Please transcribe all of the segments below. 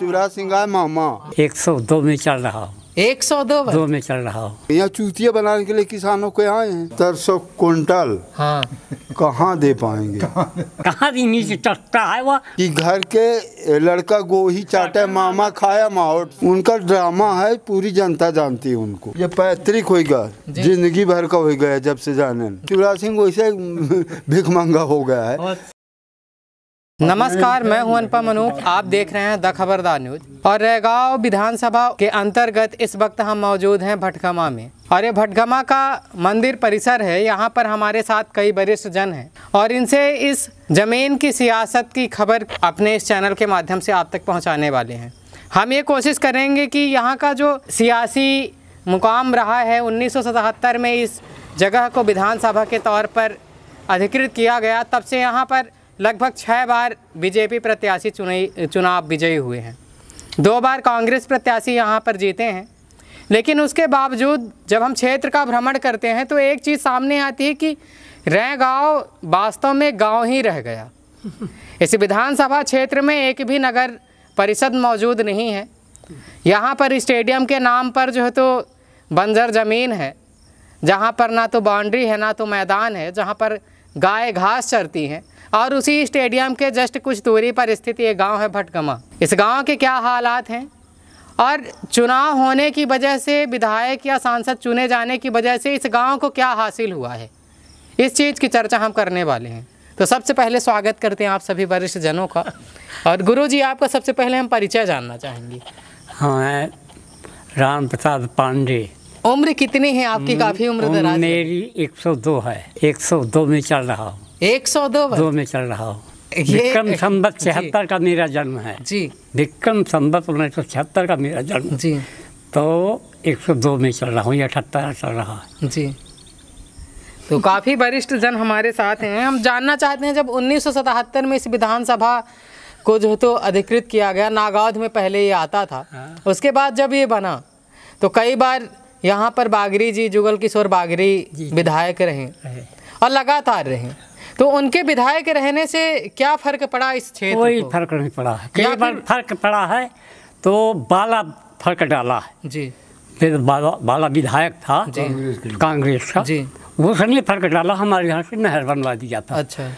शिवराज सिंह मामा एक सौ दो में चल रहा हूँ एक सौ दो दो में चल रहा हूँ यहाँ चूतिया बनाने के लिए किसानों को आए हैं दस सौ कुंटल हाँ कहाँ दे पाएंगे कहाँ भी नीचे चटता है वह कि घर के लड़का गोही चाटे मामा खाया माहौट उनका ड्रामा है पूरी जनता जानती है उनको ये पैतृक गया जिंदगी भर का हो गया जब से जाने शिवराज सिंह वैसे भिख मंगा हो गया है नमस्कार मैं हूं अनुपम अनूप आप देख रहे हैं द खबरदार न्यूज और रैगांव विधानसभा के अंतर्गत इस वक्त हम मौजूद हैं भटकमा में और ये भटकमा का मंदिर परिसर है यहाँ पर हमारे साथ कई वरिष्ठ जन हैं और इनसे इस जमीन की सियासत की खबर अपने इस चैनल के माध्यम से आप तक पहुँचाने वाले हैं हम ये कोशिश करेंगे कि यहाँ का जो सियासी मुकाम रहा है उन्नीस में इस जगह को विधानसभा के तौर पर अधिकृत किया गया तब से यहाँ पर लगभग छः बार बीजेपी प्रत्याशी चुनाई चुनाव विजयी हुए हैं दो बार कांग्रेस प्रत्याशी यहाँ पर जीते हैं लेकिन उसके बावजूद जब हम क्षेत्र का भ्रमण करते हैं तो एक चीज़ सामने आती है कि रह गाँव वास्तव में गाँव ही रह गया इस विधानसभा क्षेत्र में एक भी नगर परिषद मौजूद नहीं है यहाँ पर स्टेडियम के नाम पर जो है तो बंजर ज़मीन है जहाँ पर ना तो बाउंड्री है ना तो मैदान है जहाँ पर गाय घास चरती हैं और उसी स्टेडियम के जस्ट कुछ दूरी पर स्थित ये गाँव है भटगमा इस गाँव के क्या हालात हैं और चुनाव होने की वजह से विधायक या सांसद चुने जाने की वजह से इस गांव को क्या हासिल हुआ है इस चीज़ की चर्चा हम करने वाले हैं तो सबसे पहले स्वागत करते हैं आप सभी वरिष्ठ जनों का और गुरु जी आपका सबसे पहले हम परिचय जानना चाहेंगे हाँ राम प्रसाद पांडे उम्र कितनी है आपकी काफ़ी उम्र मेरी 102 है 102 में चल रहा हूँ एक सौ दो दो में चल रहा हूँ विक्रम संबत छिहत्तर का मेरा जन्म है जी विक्रम संबत उन्नीस सौ छिहत्तर का मेरा जन्म जी तो एक सौ दो में चल रहा हूँ या अठहत्तर चल रहा जी तो काफ़ी वरिष्ठ जन हमारे साथ हैं हम जानना चाहते हैं जब उन्नीस में इस विधानसभा को जो तो अधिकृत किया गया नागौद में पहले ये आता था हाँ। उसके बाद जब ये बना तो कई बार यहाँ पर बागरी जी जुगल किशोर बागरी विधायक रहे और लगातार रहे तो उनके विधायक रहने से क्या फर्क पड़ा इस क्षेत्र कोई फर्क नहीं पड़ा है कई बार फर्क पड़ा है तो बाला फर्क डाला है जी फिर बाला बाला विधायक था कांग्रेस का जी उसने फर्क डाला हमारे यहाँ से नहर बनवा दिया था अच्छा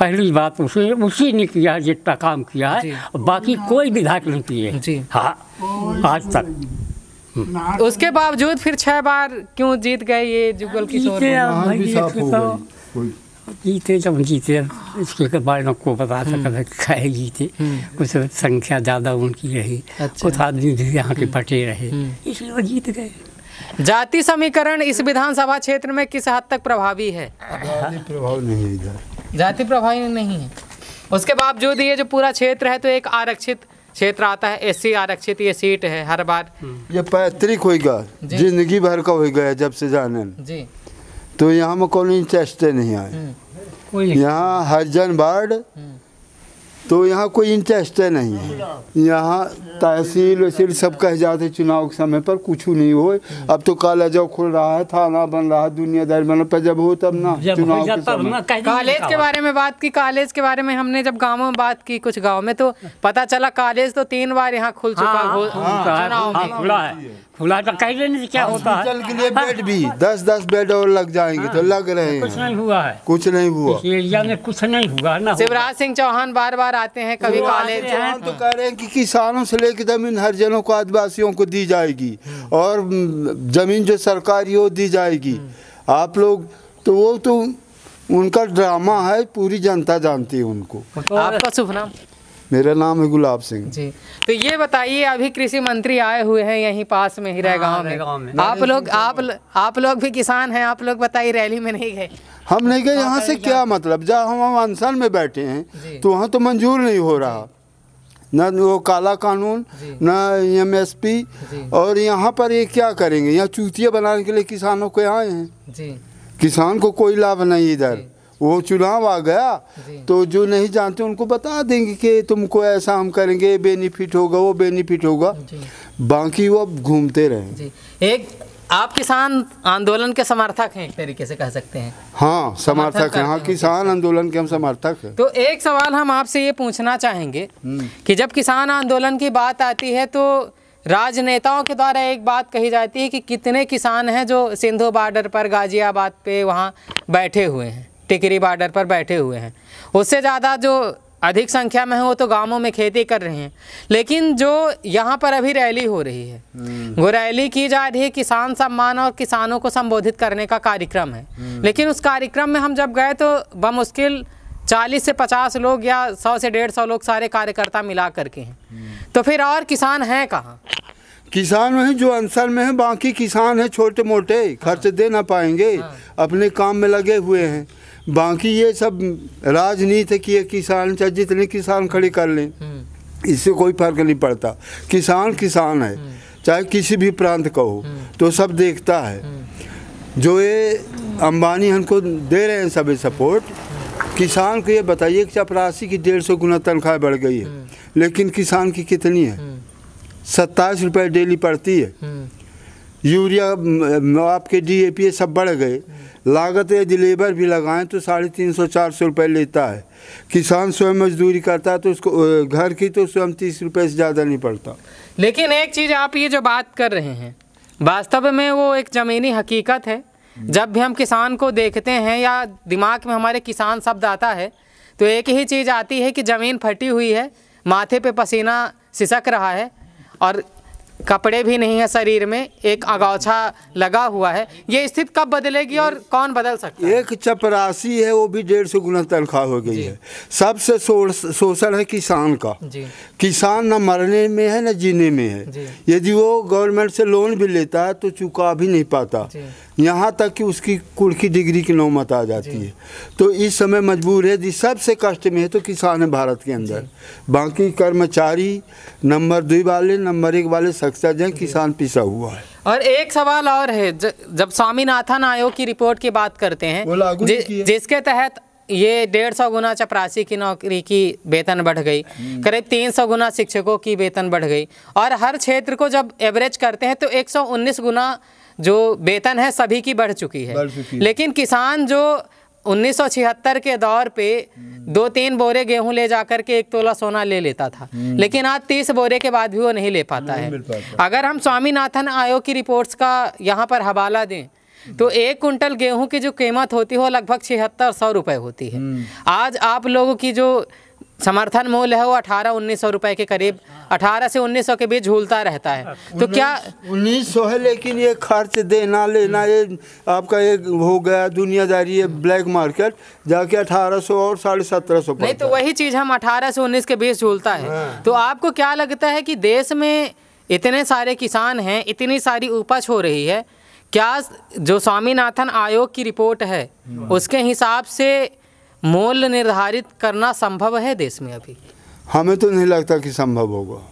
पहली बात उसी उसी ने किया है जितना काम किया है बाकी कोई विधायक नहीं किए हाँ आज तक हम्म। उसके बावजूद फिर छह बार क्यों जीत गए ये जुगल किशोर गीते जब जीते उसके बारे में को बता सकता कहे जीते कुछ संख्या ज़्यादा उनकी रही अच्छा। कुछ आदमी भी यहाँ के हम्म। बटे रहे हम्म। इसलिए वो जीत गए जाति समीकरण इस विधानसभा क्षेत्र में किस हद तक प्रभावी है प्रभाव नहीं है इधर जाति प्रभावी नहीं है उसके बावजूद ये जो पूरा क्षेत्र है तो एक आरक्षित क्षेत्र आता है एसी आरक्षित ये सीट है हर बार ये पैतृक होगा जिंदगी भर का होगा जब से जाने जी तो यहाँ में कौन इंटरेस्टे नहीं आए हम्म, यहाँ हरजन वार्ड हम्म। तो यहाँ कोई इंटरेस्ट नहीं है यहाँ तहसील वसील सब कह जाते चुनाव के समय पर कुछ नहीं हो हम्म। अब तो काला खुल रहा है थाना बन रहा है दुनियादार बन पर जब हो तब ना चुनाव के समय कॉलेज के बारे में बात की कॉलेज के बारे में हमने जब गाँव में बात की कुछ गाँव में तो पता चला कॉलेज तो तीन बार यहाँ खुल चुका हाँ, है खुला तो कह देने से क्या होता है के लिए बेड भी हाँ। दस दस बेड और लग जाएंगे तो हाँ। लग रहे हैं कुछ नहीं हुआ है कुछ नहीं हुआ एरिया में कुछ नहीं हुआ ना शिवराज सिंह चौहान बार बार आते हैं कभी कॉलेज चौहान तो कह रहे हैं कि किसानों से लेकर जमीन हरिजनों को आदिवासियों को दी जाएगी और जमीन जो सरकारी हो दी जाएगी आप लोग तो वो तो उनका ड्रामा है पूरी जनता जानती है उनको आपका शुभ नाम मेरा नाम है गुलाब सिंह जी तो ये बताइए अभी कृषि मंत्री आए हुए हैं यहीं पास में ही हाँ, में।, में आप लोग आप आप लोग भी किसान हैं आप लोग बताइए रैली में नहीं गए हम नहीं गए यहाँ से क्या मतलब जहाँ हम हम अनशन में बैठे हैं तो वहाँ तो मंजूर नहीं हो रहा न वो काला कानून न एम एस पी और यहाँ पर ये क्या करेंगे यहाँ चूतिया बनाने के लिए किसानों को आए हैं किसान को कोई लाभ नहीं इधर वो चुनाव आ गया तो जो नहीं जानते उनको बता देंगे कि तुमको ऐसा हम करेंगे बेनिफिट होगा वो बेनिफिट होगा बाकी वो अब घूमते रहे एक आप किसान आंदोलन के समर्थक हैं एक तरीके से कह सकते हैं हाँ समर्थक हैं हाँ किसान आंदोलन के हम समर्थक हैं तो एक सवाल हम आपसे ये पूछना चाहेंगे हम्म। कि जब किसान आंदोलन की बात आती है तो राजनेताओं के द्वारा एक बात कही जाती है कि कितने किसान हैं जो सिंधु बॉर्डर पर गाजियाबाद पे वहाँ बैठे हुए हैं टिकरी बॉर्डर पर बैठे हुए हैं उससे ज़्यादा जो अधिक संख्या में है वो तो गांवों में खेती कर रहे हैं लेकिन जो यहाँ पर अभी रैली हो रही है हम्म। वो रैली की जा रही है किसान सम्मान और किसानों को संबोधित करने का कार्यक्रम है हम्म। लेकिन उस कार्यक्रम में हम जब गए तो बमुश्किल चालीस से पचास लोग या सौ से डेढ़ सौ लोग सारे कार्यकर्ता मिला करके हैं हम्म। तो फिर और किसान हैं कहाँ किसान वही जो अंसर में है बाकी किसान है छोटे मोटे खर्च दे ना पाएंगे हाँ। अपने काम में लगे हुए हैं बाकी ये सब राजनीति की है किसान चाहे जितने किसान खड़े कर लें हम्म। इससे कोई फर्क नहीं पड़ता किसान किसान है हम्म। चाहे किसी भी प्रांत का हो हम्म। तो सब देखता है जो ये अंबानी हमको दे रहे हैं सभी सपोर्ट किसान को ये बताइए कि चपरासी की डेढ़ सौ गुना तनख्वाह बढ़ गई है लेकिन किसान की कितनी है सत्ताईस रुपये डेली पड़ती है यूरिया आपके डी ए पी सब बढ़ गए लागत यदि लेबर भी लगाएं तो साढ़े तीन सौ चार सौ रुपये लेता है किसान स्वयं मजदूरी करता है तो उसको घर की तो स्वयं तीस रुपये से ज़्यादा नहीं पड़ता लेकिन एक चीज़ आप ये जो बात कर रहे हैं वास्तव में वो एक ज़मीनी हकीकत है जब भी हम किसान को देखते हैं या दिमाग में हमारे किसान शब्द आता है तो एक ही चीज़ आती है कि ज़मीन फटी हुई है माथे पे पसीना सिसक रहा है और कपड़े भी नहीं है शरीर में एक अगौछा लगा हुआ है ये स्थिति कब बदलेगी और कौन बदल सकता है एक चपरासी है वो भी डेढ़ सौ गुना तनख्वाह हो गई है सबसे शोषण है किसान का किसान ना मरने में है ना जीने में है यदि वो गवर्नमेंट से लोन भी लेता है तो चुका भी नहीं पाता यहाँ तक कि उसकी कुल की डिग्री की नौमत आ जाती है तो इस समय मजबूर है जी सबसे कष्ट में है तो किसान है भारत के अंदर बाकी कर्मचारी नंबर दो वाले नंबर एक वाले सक्षज हैं किसान पिसा हुआ है और एक सवाल और है जब स्वामीनाथन आयोग की रिपोर्ट की बात करते हैं जि, जिसके तहत ये डेढ़ सौ गुना चपरासी की नौकरी की वेतन बढ़ गई हम्म। करीब तीन सौ गुना शिक्षकों की वेतन बढ़ गई और हर क्षेत्र को जब एवरेज करते हैं तो एक सौ उन्नीस गुना जो वेतन है सभी की बढ़ चुकी है बढ़ चुकी लेकिन किसान जो 1976 के दौर पे हम्म। दो तीन बोरे गेहूं ले जाकर के एक तोला सोना ले लेता था हम्म। लेकिन आज तीस बोरे के बाद भी वो नहीं ले पाता नहीं है पाता। अगर हम स्वामीनाथन आयोग की रिपोर्ट्स का यहाँ पर हवाला दें तो हम्म। एक कुंटल गेहूं की जो कीमत होती है वो लगभग छिहत्तर सौ रुपये होती है आज आप लोगों की जो समर्थन मूल्य है वो अठारह उन्नीस सौ रुपए के करीब अठारह से उन्नीस सौ के बीच झूलता रहता है तो क्या उन्नीस सौ है लेकिन ये खर्च देना लेना ये आपका ये हो गया दुनियादारी ब्लैक मार्केट जाके अठारह सौ और साढ़े सत्रह सौ नहीं तो वही चीज़ हम अठारह से उन्नीस के बीच झूलता है हाँ। तो आपको क्या लगता है कि देश में इतने सारे किसान हैं इतनी सारी उपज हो रही है क्या जो स्वामीनाथन आयोग की रिपोर्ट है हाँ। उसके हिसाब से मूल्य निर्धारित करना संभव है देश में अभी हमें तो नहीं लगता कि संभव होगा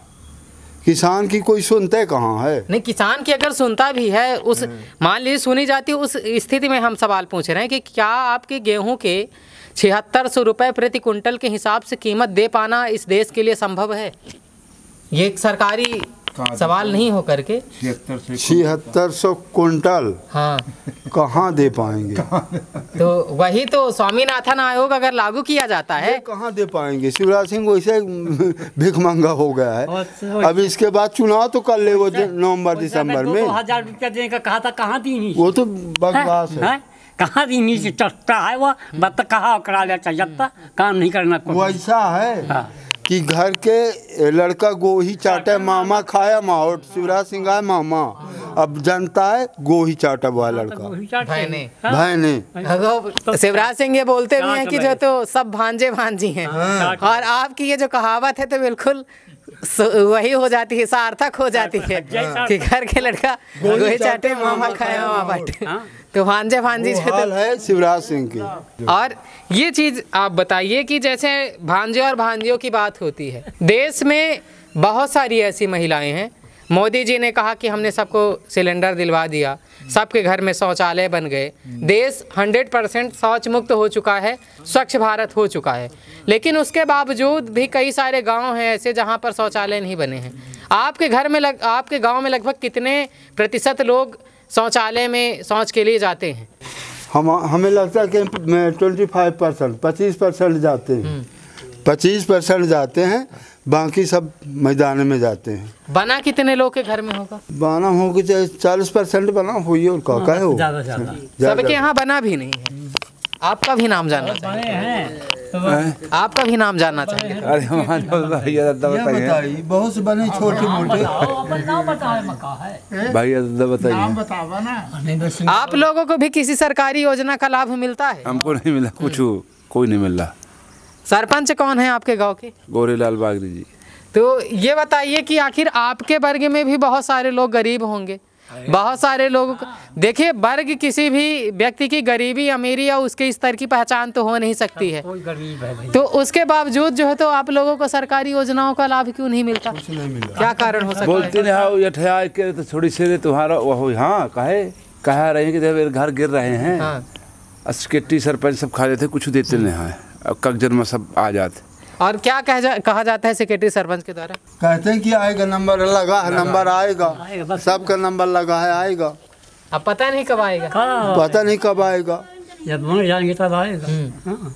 किसान की कोई सुनते कहाँ है नहीं किसान की अगर सुनता भी है उस हम्म। मान लीजिए सुनी जाती उस स्थिति में हम सवाल पूछ रहे हैं कि क्या आपके गेहूं के छिहत्तर सौ रुपये प्रति कुंटल के हिसाब से कीमत दे पाना इस देश के लिए संभव है ये एक सरकारी सवाल नहीं हो करके छिहत्तर सौ कुंटल हाँ कहाँ दे पाएंगे तो वही तो स्वामीनाथन आयोग अगर लागू किया जाता है कहाँ दे पाएंगे शिवराज सिंह वैसे भिख मंगा हो गया है तो अब इसके बाद चुनाव तो कर ले वो अच्छा, नवम्बर दिसम्बर में हजार रुपया देने का कहा था कहाँ दी वो तो बकवास है कहाँ दी नीचे हम्म। चढ़ता है वो बता कहा करा लेता जब तक काम नहीं करना वैसा है हाँ। कि घर के लड़का गोही चाटा मामा खाया माँ और शिवराज सिंह आए मामा अब जनता है गोही चाटा हुआ हाँ, तो लड़का भाई हाँ। तो शिवराज सिंह ये बोलते भी हैं कि जो तो सब भांजे भांजी हैं हाँ। और आपकी ये जो कहावत है तो बिल्कुल वही हो जाती है सार्थक हो जाती है कि घर के लड़का गोही चाटे मामा खाया मामा बाटे तो भांजे भांजी तो- हाल है शिवराज सिंह की और ये चीज आप बताइए कि जैसे भांजे और भांजियों की बात होती है देश में बहुत सारी ऐसी महिलाएं हैं मोदी जी ने कहा कि हमने सबको सिलेंडर दिलवा दिया सबके घर में शौचालय बन गए देश 100 परसेंट शौच मुक्त हो चुका है स्वच्छ भारत हो चुका है लेकिन उसके बावजूद भी कई सारे गांव हैं ऐसे जहां पर शौचालय नहीं बने हैं आपके घर में लग आपके गांव में लगभग कितने प्रतिशत लोग शौचालय में शौच के लिए जाते हैं हम हमें लगता है कि ट्वेंटी फाइव परसेंट पच्चीस परसेंट जाते हैं हम्म। पच्चीस परसेंट जाते हैं बाकी सब मैदान में जाते हैं बना कितने लोग के घर में होगा बना होगी चालीस परसेंट बना हुई और का, हाँ, ज्यादा ज्यादा सबके यहाँ बना भी नहीं है आपका भी नाम जाना चाहिए तो आपका भी नाम जानना चाहिए अरे हाँ, तो भैया तो बताइए बहुत से बने छोटे मोटे भाई बताइए आप लोगों को भी किसी सरकारी योजना का लाभ मिलता है हमको नहीं मिला कुछ कोई नहीं मिल रहा सरपंच कौन है आपके गाँव के गोरेलाल बागरी जी तो ये बताइए कि आखिर आपके वर्ग में भी बहुत सारे लोग गरीब होंगे बहुत सारे लोग हाँ। देखिए वर्ग किसी भी व्यक्ति की गरीबी अमीरी या उसके स्तर की पहचान तो हो नहीं सकती है गरीब है तो उसके बावजूद जो है तो आप लोगों को सरकारी योजनाओं का लाभ क्यों नहीं मिलता नहीं मिला क्या कारण हो सकता बोलते है तो थोड़ी सी तुम्हारा वो हाँ कहे कह रहे हैं कि घर गिर रहे हैं हाँ। सरपंच सब खा जाते कुछ देते नहीं है कगजर में सब आ जाते और क्या कह जा, कहा जाता है सेक्रेटरी सरपंच के द्वारा कहते हैं कि आएगा नंबर लगा है नंबर आएगा सबका नंबर लगा है आएगा अब पता नहीं कब आएगा पता नहीं कब आएगा जब जाएंगे तब आएगा हम्म। हाँ।